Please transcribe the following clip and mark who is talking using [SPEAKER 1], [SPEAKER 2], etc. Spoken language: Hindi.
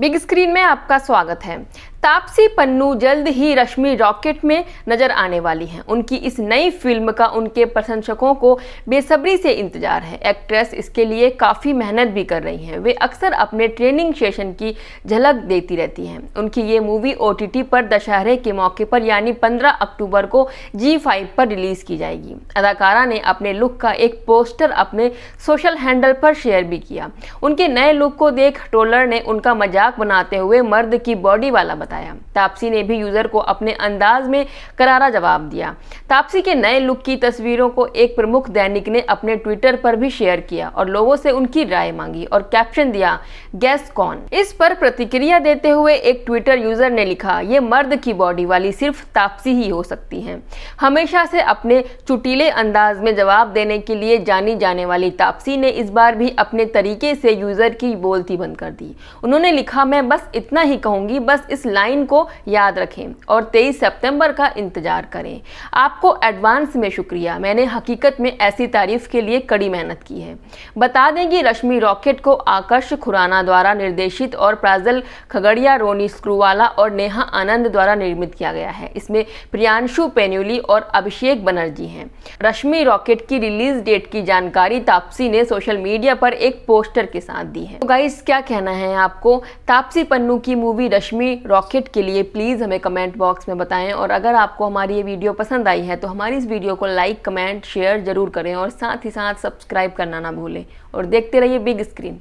[SPEAKER 1] बिग स्क्रीन में आपका स्वागत है तापसी पन्नू जल्द ही रश्मि रॉकेट में नजर आने वाली हैं उनकी इस नई फिल्म का उनके प्रशंसकों को बेसब्री से इंतजार है एक्ट्रेस इसके लिए काफ़ी मेहनत भी कर रही हैं वे अक्सर अपने ट्रेनिंग सेशन की झलक देती रहती हैं उनकी ये मूवी ओ पर दशहरे के मौके पर यानी 15 अक्टूबर को जी फाइव पर रिलीज़ की जाएगी अदाकारा ने अपने लुक का एक पोस्टर अपने सोशल हैंडल पर शेयर भी किया उनके नए लुक को देख ट्रोलर ने उनका मजाक बनाते हुए मर्द की बॉडी वाला बताया बताया तापसी ने भी यूजर को अपने अंदाज में करारा जवाब दिया तापसी के नए लुक की तस्वीरों को एक प्रमुख दैनिक ने अपने ट्विटर पर भी शेयर किया और लोगों से उनकी राय मांगी और कैप्शन दिया गैस कौन इस पर प्रतिक्रिया देते हुए एक ट्विटर यूजर ने लिखा ये मर्द की बॉडी वाली सिर्फ तापसी ही हो सकती है हमेशा से अपने चुटीले अंदाज में जवाब देने के लिए जानी जाने वाली तापसी ने इस बार भी अपने तरीके से यूजर की बोलती बंद कर दी उन्होंने लिखा मैं बस इतना ही कहूंगी बस इस लाइन नाइन को याद रखें और 23 सितंबर का इंतज़ार करें आपको एडवांस में शुक्रिया मैंने हकीकत में ऐसी तारीफ़ के लिए कड़ी मेहनत की है बता दें कि रश्मि रॉकेट को आकर्ष खुराना द्वारा निर्देशित और प्राजल खगड़िया रोनी स्क्रूवाला और नेहा आनंद द्वारा निर्मित किया गया है इसमें प्रियांशु पेन्यूली और अभिषेक बनर्जी हैं रश्मि रॉकेट की रिलीज डेट की जानकारी तापसी ने सोशल मीडिया पर एक पोस्टर के साथ दी है तो गाइस क्या कहना है आपको तापसी पन्नू की मूवी रश्मि रॉकेट रॉकेट के लिए प्लीज़ हमें कमेंट बॉक्स में बताएं और अगर आपको हमारी ये वीडियो पसंद आई है तो हमारी इस वीडियो को लाइक कमेंट शेयर ज़रूर करें और साथ ही साथ सब्सक्राइब करना ना भूलें और देखते रहिए बिग स्क्रीन